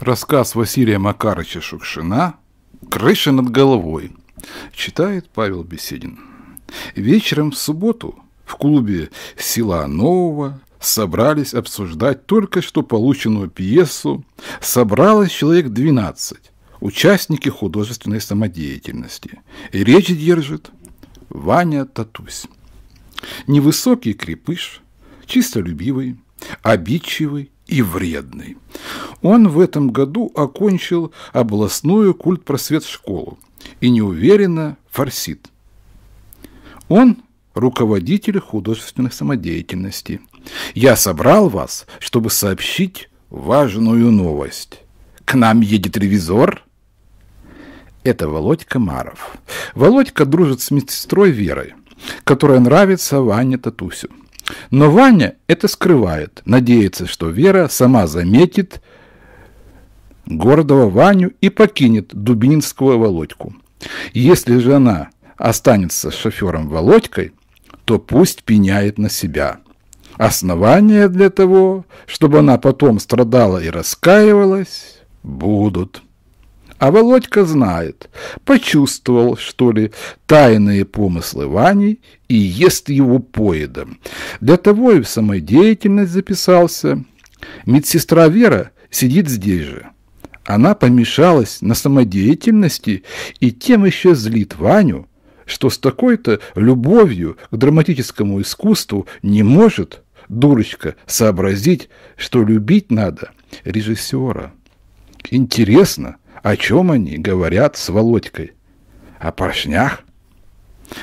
Рассказ Василия Макарыча Шукшина «Крыша над головой» читает Павел Беседин. Вечером в субботу в клубе «Села Нового» собрались обсуждать только что полученную пьесу. Собралось человек 12, участники художественной самодеятельности. И речь держит Ваня Татусь. Невысокий крепыш, чистолюбивый, обидчивый и вредный. Он в этом году окончил областную культпросвет-школу и неуверенно форсит. Он руководитель художественной самодеятельности. Я собрал вас, чтобы сообщить важную новость. К нам едет ревизор. Это Володька Маров. Володька дружит с медсестрой Верой, которая нравится Ване Татусю. Но Ваня это скрывает, надеется, что Вера сама заметит гордого Ваню и покинет Дубининского Володьку. Если же она останется с шофером Володькой, то пусть пеняет на себя. Основания для того, чтобы она потом страдала и раскаивалась, будут. А Володька знает, почувствовал, что ли, тайные помыслы Вани и ест его поедом. Для того и в самодеятельность записался. Медсестра Вера сидит здесь же. Она помешалась на самодеятельности и тем еще злит Ваню, что с такой-то любовью к драматическому искусству не может, дурочка, сообразить, что любить надо режиссера. Интересно, о чем они говорят с Володькой? О поршнях?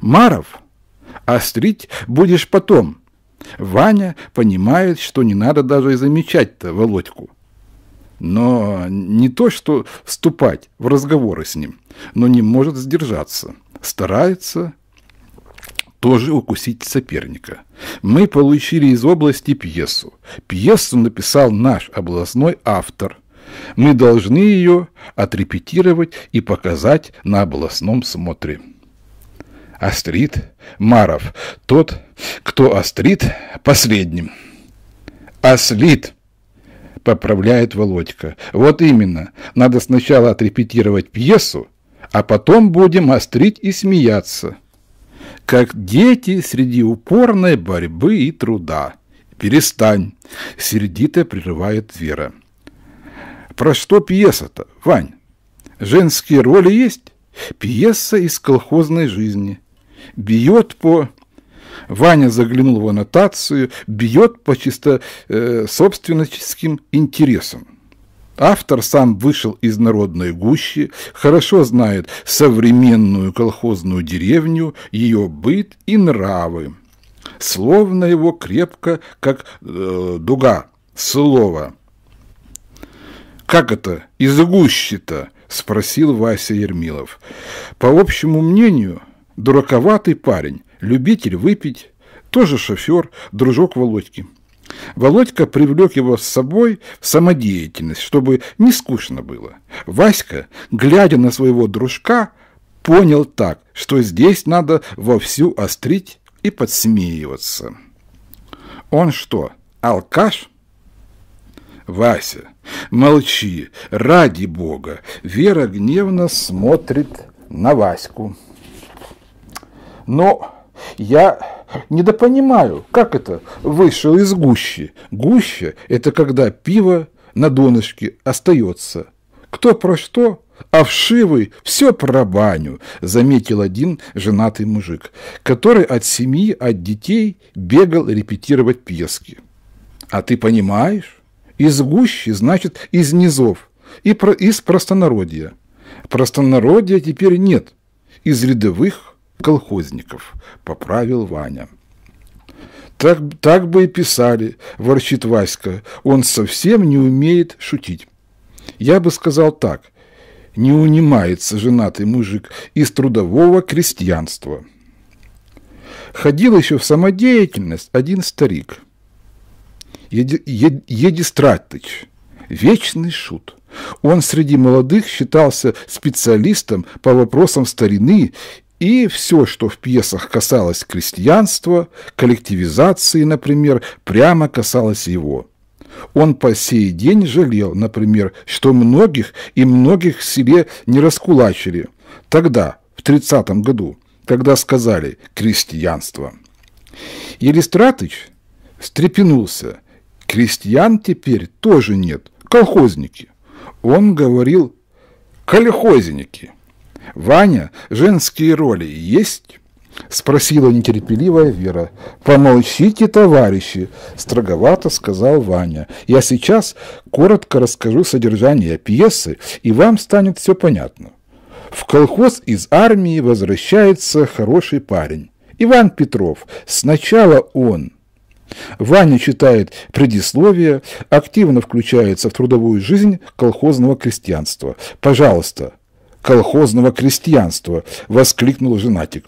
Маров, острить будешь потом. Ваня понимает, что не надо даже и замечать-то Володьку. Но не то, что вступать в разговоры с ним, но не может сдержаться. Старается тоже укусить соперника. Мы получили из области пьесу. Пьесу написал наш областной автор – мы должны ее отрепетировать и показать на областном смотре. Астрид Маров. Тот, кто Астрид, последним. Аслит поправляет Володька. Вот именно. Надо сначала отрепетировать пьесу, а потом будем острить и смеяться. Как дети среди упорной борьбы и труда. Перестань, сердито прерывает Вера. Про что пьеса-то, Вань? Женские роли есть? Пьеса из колхозной жизни. Бьет по... Ваня заглянул в аннотацию, бьет по чисто э, собственническим интересам. Автор сам вышел из народной гущи, хорошо знает современную колхозную деревню, ее быт и нравы. Словно его крепко, как э, дуга, слово – «Как это? Из гущи-то?» – спросил Вася Ермилов. «По общему мнению, дураковатый парень, любитель выпить, тоже шофер, дружок Володьки». Володька привлек его с собой в самодеятельность, чтобы не скучно было. Васька, глядя на своего дружка, понял так, что здесь надо вовсю острить и подсмеиваться. Он что, алкаш? Вася, Молчи, ради Бога. Вера гневно смотрит на Ваську. Но я недопонимаю, как это вышел из гущи. Гуща – это когда пиво на донышке остается. Кто про что, а вшивый все про баню, заметил один женатый мужик, который от семьи, от детей бегал репетировать пьески. А ты понимаешь? Из гущи значит из низов. И про, из простонародья. Простонародья теперь нет. Из рядовых колхозников, поправил Ваня. Так, так бы и писали, ворчит Васька. Он совсем не умеет шутить. Я бы сказал так. Не унимается женатый мужик из трудового крестьянства. Ходил еще в самодеятельность один старик – Едистратыч, вечный шут. Он среди молодых считался специалистом по вопросам старины и все, что в пьесах касалось крестьянства, коллективизации, например, прямо касалось его. Он по сей день жалел, например, что многих и многих в селе не раскулачили. Тогда, в 30-м году, когда сказали «крестьянство». Елистратыч встрепенулся – Крестьян теперь тоже нет, колхозники. Он говорил колхозники. «Ваня, женские роли есть?» – спросила нетерпеливая Вера. «Помолчите, товарищи!» – строговато сказал Ваня. «Я сейчас коротко расскажу содержание пьесы, и вам станет все понятно. В колхоз из армии возвращается хороший парень. Иван Петров. Сначала он...» Ваня читает предисловие, активно включается в трудовую жизнь колхозного крестьянства. «Пожалуйста, колхозного крестьянства!» – воскликнул женатик.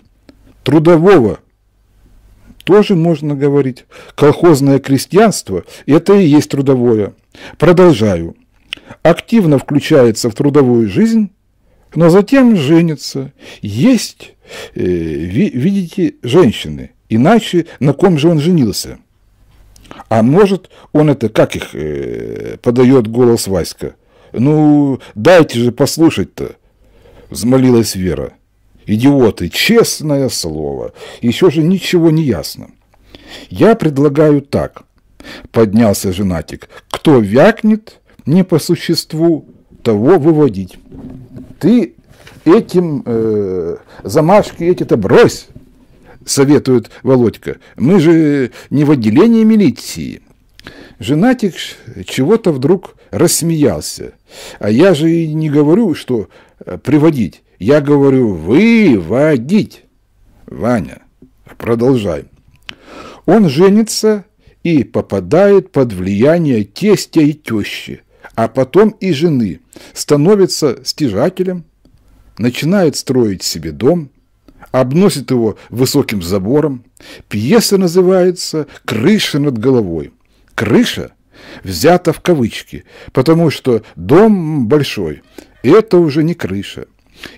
«Трудового!» Тоже можно говорить. Колхозное крестьянство – это и есть трудовое. Продолжаю. Активно включается в трудовую жизнь, но затем женится. Есть, э, видите, женщины. Иначе на ком же он женился? А может, он это, как их, э, подает голос Васька. Ну, дайте же послушать-то, взмолилась Вера. Идиоты, честное слово, еще же ничего не ясно. Я предлагаю так, поднялся женатик. Кто вякнет, не по существу, того выводить. Ты этим э, замашки эти-то брось, советует Володька. «Мы же не в отделении милиции». Женатик чего-то вдруг рассмеялся. «А я же и не говорю, что э, приводить. Я говорю «выводить». Ваня, продолжай. Он женится и попадает под влияние тестя и тещи, а потом и жены, становится стяжателем, начинает строить себе дом, обносит его высоким забором. Пьеса называется «Крыша над головой». Крыша взята в кавычки, потому что дом большой – это уже не крыша.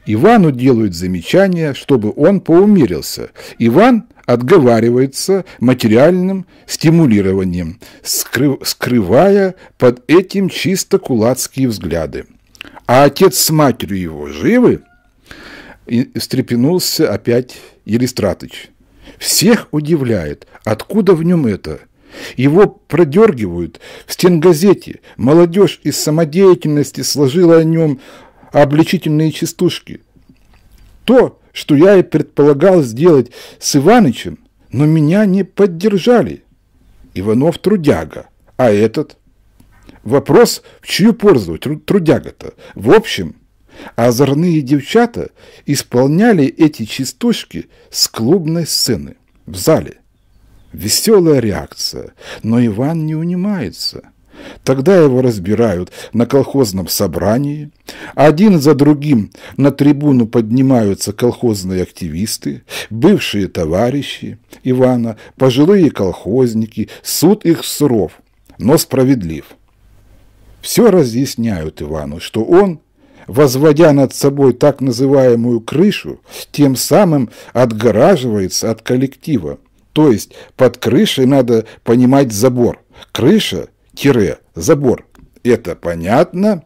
Ивану делают замечание, чтобы он поумерился. Иван отговаривается материальным стимулированием, скрыв, скрывая под этим чисто кулацкие взгляды. А отец с матерью его живы – и встрепенулся опять Елистратыч. Всех удивляет, откуда в нем это – его продергивают в стенгазете. Молодежь из самодеятельности сложила о нем обличительные частушки. То, что я и предполагал сделать с Иванычем, но меня не поддержали. Иванов трудяга, а этот? Вопрос, в чью пользу трудяга-то? В общем, а озорные девчата исполняли эти частушки с клубной сцены в зале. Веселая реакция, но Иван не унимается. Тогда его разбирают на колхозном собрании. Один за другим на трибуну поднимаются колхозные активисты, бывшие товарищи Ивана, пожилые колхозники. Суд их суров, но справедлив. Все разъясняют Ивану, что он – возводя над собой так называемую крышу, тем самым отгораживается от коллектива. То есть под крышей надо понимать забор. Крыша-забор. Это понятно?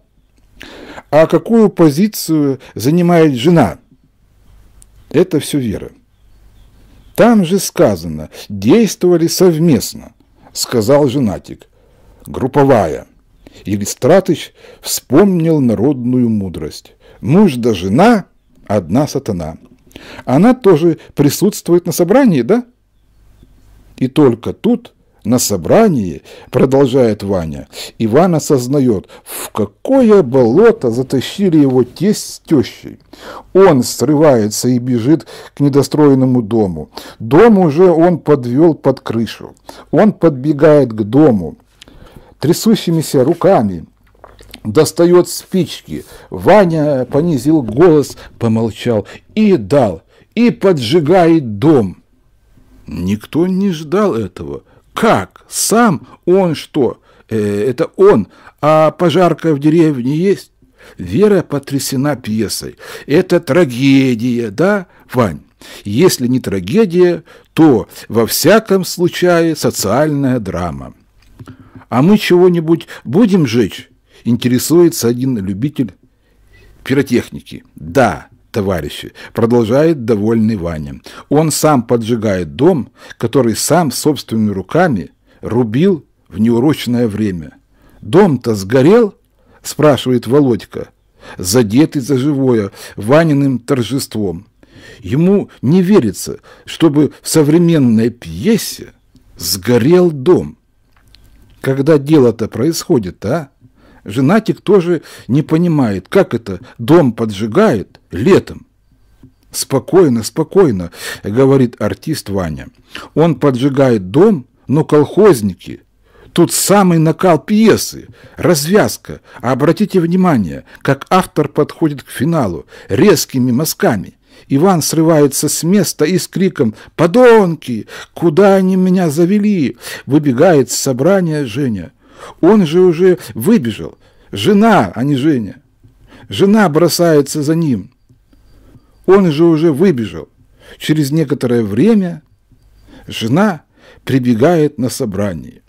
А какую позицию занимает жена? Это все вера. Там же сказано, действовали совместно, сказал женатик. Групповая. Елистратыч вспомнил народную мудрость. Муж да жена – одна сатана. Она тоже присутствует на собрании, да? И только тут, на собрании, продолжает Ваня, Иван осознает, в какое болото затащили его тесть с тещей. Он срывается и бежит к недостроенному дому. Дом уже он подвел под крышу. Он подбегает к дому – трясущимися руками достает спички. Ваня понизил голос, помолчал и дал, и поджигает дом. Никто не ждал этого. Как? Сам он что? Э, это он. А пожарка в деревне есть? Вера потрясена пьесой. Это трагедия, да, Вань? Если не трагедия, то во всяком случае социальная драма. А мы чего-нибудь будем жечь? Интересуется один любитель пиротехники. Да, товарищи, продолжает довольный Ваня. Он сам поджигает дом, который сам собственными руками рубил в неурочное время. Дом-то сгорел? спрашивает Володька, задетый за живое Ваниным торжеством. Ему не верится, чтобы в современной пьесе сгорел дом когда дело-то происходит, а? Женатик тоже не понимает, как это дом поджигает летом. «Спокойно, спокойно», – говорит артист Ваня. «Он поджигает дом, но колхозники. Тут самый накал пьесы, развязка. А обратите внимание, как автор подходит к финалу резкими мазками. Иван срывается с места и с криком «Подонки! Куда они меня завели?» Выбегает с собрания Женя. Он же уже выбежал. Жена, а не Женя. Жена бросается за ним. Он же уже выбежал. Через некоторое время жена прибегает на собрание.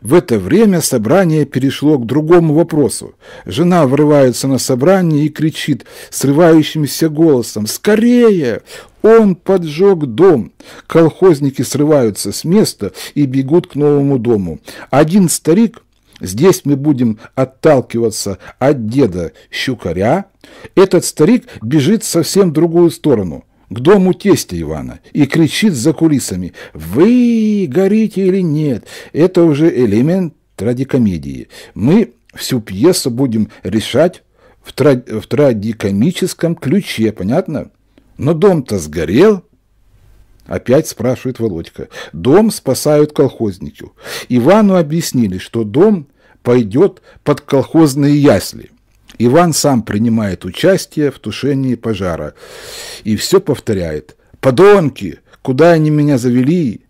В это время собрание перешло к другому вопросу. Жена врывается на собрание и кричит срывающимся голосом «Скорее! Он поджег дом!» Колхозники срываются с места и бегут к новому дому. Один старик, здесь мы будем отталкиваться от деда Щукаря, этот старик бежит в совсем другую сторону к дому тестя Ивана и кричит за кулисами «Вы горите или нет?» Это уже элемент трагикомедии. Мы всю пьесу будем решать в, трад... в трагикомическом ключе, понятно? Но дом-то сгорел. Опять спрашивает Володька. Дом спасают колхозники. Ивану объяснили, что дом пойдет под колхозные ясли. Иван сам принимает участие в тушении пожара и все повторяет. «Подонки! Куда они меня завели?»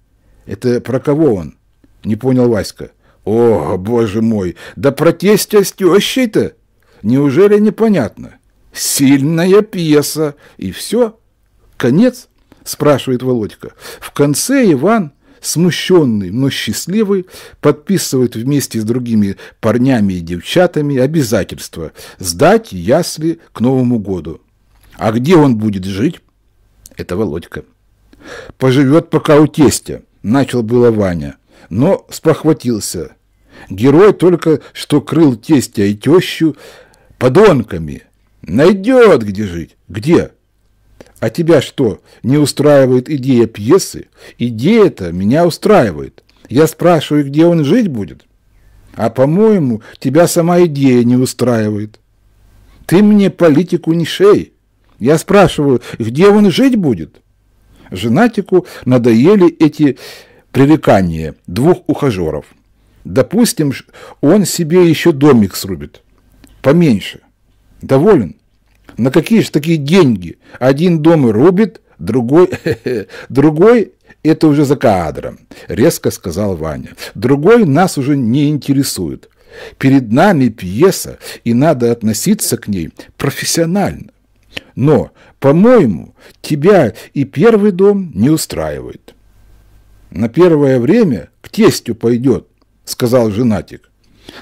«Это про кого он?» – не понял Васька. «О, боже мой! Да протестя с тещей-то! Неужели непонятно? Сильная пьеса! И все? Конец?» – спрашивает Володька. В конце Иван смущенный, но счастливый, подписывает вместе с другими парнями и девчатами обязательство сдать ясли к Новому году. А где он будет жить? Это Володька. Поживет пока у тестя, начал было Ваня, но спохватился. Герой только что крыл тестя и тещу подонками. Найдет, где жить. Где? А тебя что, не устраивает идея пьесы? Идея-то меня устраивает. Я спрашиваю, где он жить будет? А, по-моему, тебя сама идея не устраивает. Ты мне политику не шей. Я спрашиваю, где он жить будет? Женатику надоели эти привыкания двух ухажеров. Допустим, он себе еще домик срубит. Поменьше. Доволен? На какие же такие деньги? Один дом рубит, другой, другой это уже за кадром, резко сказал Ваня. Другой нас уже не интересует. Перед нами пьеса, и надо относиться к ней профессионально. Но, по-моему, тебя и первый дом не устраивает. На первое время к тестю пойдет, сказал женатик.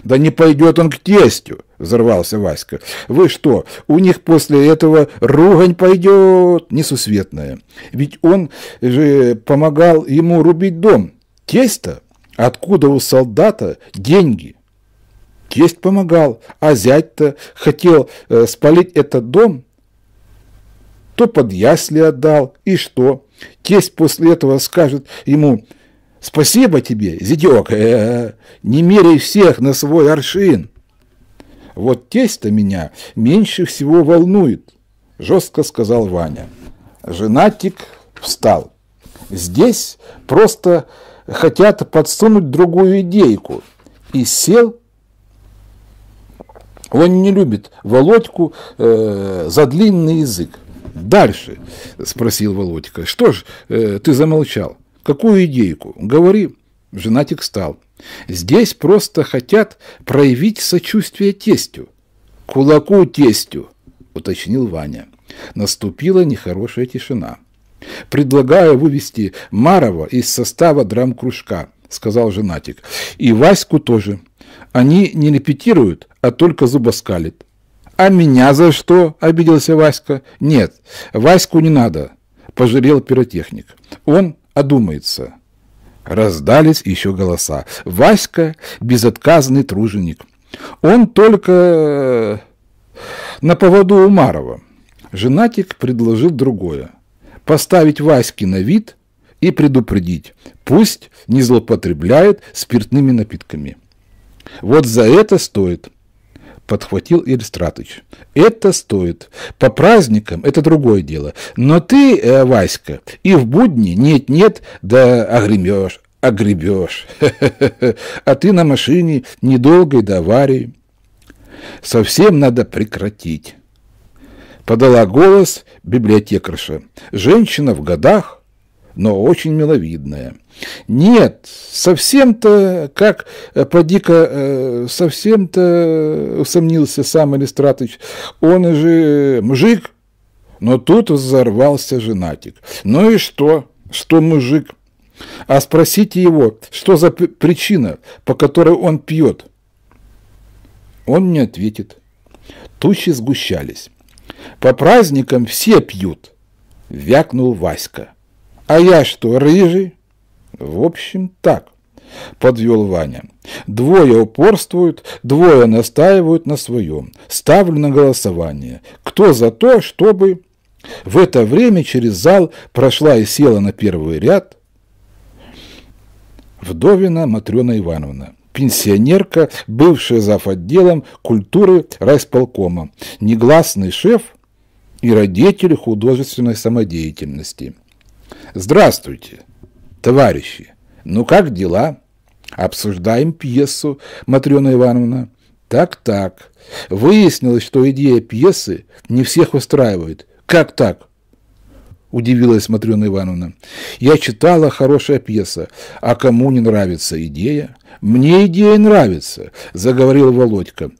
«Да не пойдет он к тестю!» – взорвался Васька. «Вы что, у них после этого ругань пойдет несусветная! Ведь он же помогал ему рубить дом! Тесть-то? Откуда у солдата деньги?» Тесть помогал, а зять-то хотел э, спалить этот дом, то под ясли отдал, и что? Тесть после этого скажет ему – Спасибо тебе, зятек, э -э не меряй всех на свой аршин. Вот тесть-то меня меньше всего волнует, жестко сказал Ваня. Женатик встал. Здесь просто хотят подсунуть другую идейку. И сел. Он не любит Володьку э, за длинный язык. Дальше, спросил Володька. Что ж э, ты замолчал? Какую идейку? Говори. Женатик стал. Здесь просто хотят проявить сочувствие тестю. Кулаку тестю, уточнил Ваня. Наступила нехорошая тишина. «Предлагаю вывести Марова из состава драм-кружка», — сказал женатик. «И Ваську тоже. Они не репетируют, а только зубоскалит. «А меня за что?» – обиделся Васька. «Нет, Ваську не надо», – пожалел пиротехник. «Он одумается. Раздались еще голоса. Васька – безотказный труженик. Он только э, на поводу Умарова. Женатик предложил другое. Поставить Ваське на вид и предупредить. Пусть не злоупотребляет спиртными напитками. Вот за это стоит подхватил Иллюстратович. Это стоит. По праздникам это другое дело. Но ты, э, Васька, и в будни нет-нет, да огребешь, огребешь. А ты на машине недолгой до аварии. Совсем надо прекратить. Подала голос библиотекарша. Женщина в годах но очень миловидная. Нет, совсем-то, как э, поди-ка, э, совсем-то усомнился сам Элистратыч, он же мужик, но тут взорвался женатик. Ну и что, что мужик? А спросите его, что за причина, по которой он пьет? Он не ответит. Тучи сгущались. По праздникам все пьют, вякнул Васька. А я что, рыжий? В общем, так, подвел Ваня. Двое упорствуют, двое настаивают на своем. Ставлю на голосование. Кто за то, чтобы... В это время через зал прошла и села на первый ряд вдовина Матрена Ивановна пенсионерка, бывшая зав. отделом культуры райсполкома, негласный шеф и родитель художественной самодеятельности. Здравствуйте, товарищи. Ну как дела? Обсуждаем пьесу, Матрена Ивановна. Так-так. Выяснилось, что идея пьесы не всех устраивает. Как так? Удивилась Матрена Ивановна. Я читала хорошая пьеса. А кому не нравится идея? Мне идея нравится, заговорил Володька,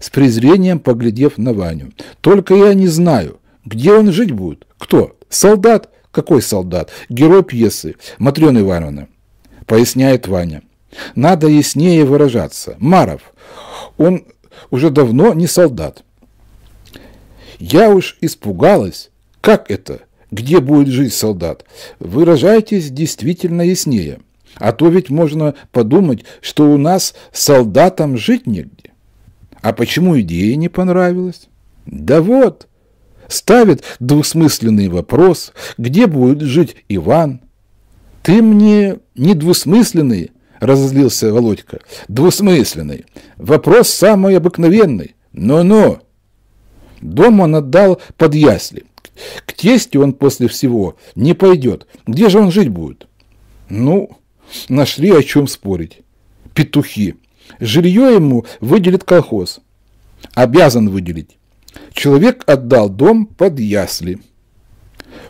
с презрением поглядев на Ваню. Только я не знаю, где он жить будет. Кто? Солдат? Какой солдат? Герой пьесы. "Матрёна Ивановна. Поясняет Ваня. Надо яснее выражаться. Маров. Он уже давно не солдат. Я уж испугалась. Как это? Где будет жить солдат? Выражайтесь действительно яснее. А то ведь можно подумать, что у нас солдатам жить негде. А почему идея не понравилась? Да вот, ставит двусмысленный вопрос, где будет жить Иван. «Ты мне не двусмысленный», – разозлился Володька, – «двусмысленный. Вопрос самый обыкновенный. Но-но». Дом он отдал под ясли. К тесте он после всего не пойдет. Где же он жить будет? Ну, нашли о чем спорить. Петухи. Жилье ему выделит колхоз. Обязан выделить. Человек отдал дом под ясли.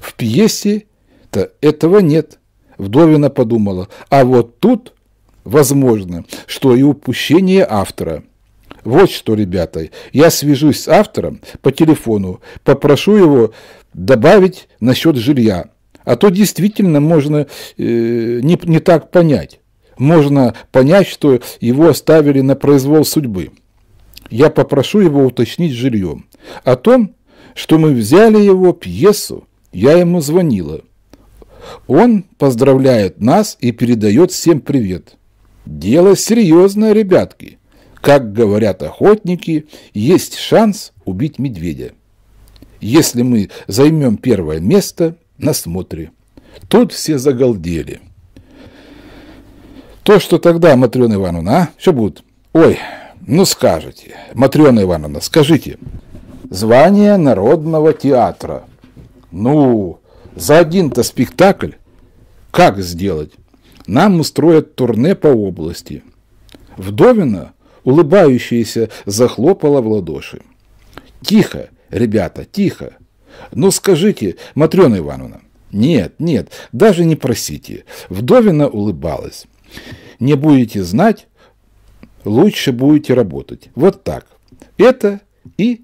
В пьесе-то этого нет. Вдовина подумала, а вот тут возможно, что и упущение автора. Вот что, ребята, я свяжусь с автором по телефону, попрошу его добавить насчет жилья. А то действительно можно э, не, не так понять. Можно понять, что его оставили на произвол судьбы я попрошу его уточнить жильем. О том, что мы взяли его пьесу, я ему звонила. Он поздравляет нас и передает всем привет. Дело серьезное, ребятки. Как говорят охотники, есть шанс убить медведя. Если мы займем первое место на смотре. Тут все загалдели. То, что тогда, Матрена Ивановна, а? Все будет. Ой, ну скажите, Матрена Ивановна, скажите, звание Народного театра. Ну, за один-то спектакль как сделать? Нам устроят турне по области. Вдовина, улыбающаяся, захлопала в ладоши. Тихо, ребята, тихо. Ну скажите, Матрена Ивановна. Нет, нет, даже не просите. Вдовина улыбалась. Не будете знать, лучше будете работать. Вот так. Это и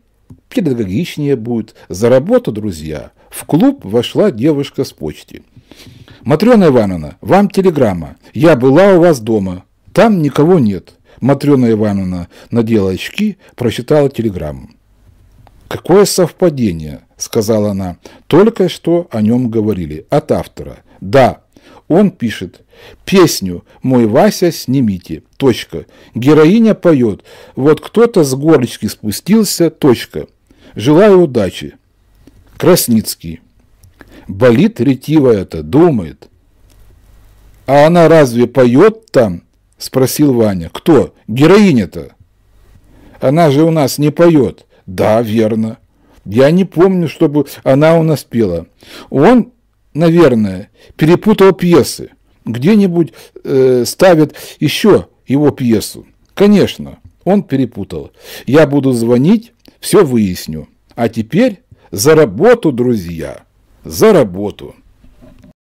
педагогичнее будет. За работу, друзья. В клуб вошла девушка с почты. Матрена Ивановна, вам телеграмма. Я была у вас дома. Там никого нет. Матрена Ивановна надела очки, прочитала телеграмму. «Какое совпадение!» – сказала она. «Только что о нем говорили. От автора. Да, он пишет «Песню «Мой Вася» снимите. Точка. Героиня поет «Вот кто-то с горочки спустился. Точка. Желаю удачи». Красницкий. Болит ретива это, думает. «А она разве поет там?» – спросил Ваня. «Кто? Героиня-то?» «Она же у нас не поет». «Да, верно. Я не помню, чтобы она у нас пела». Он наверное, перепутал пьесы. Где-нибудь э, ставят еще его пьесу. Конечно, он перепутал. Я буду звонить, все выясню. А теперь за работу, друзья, за работу.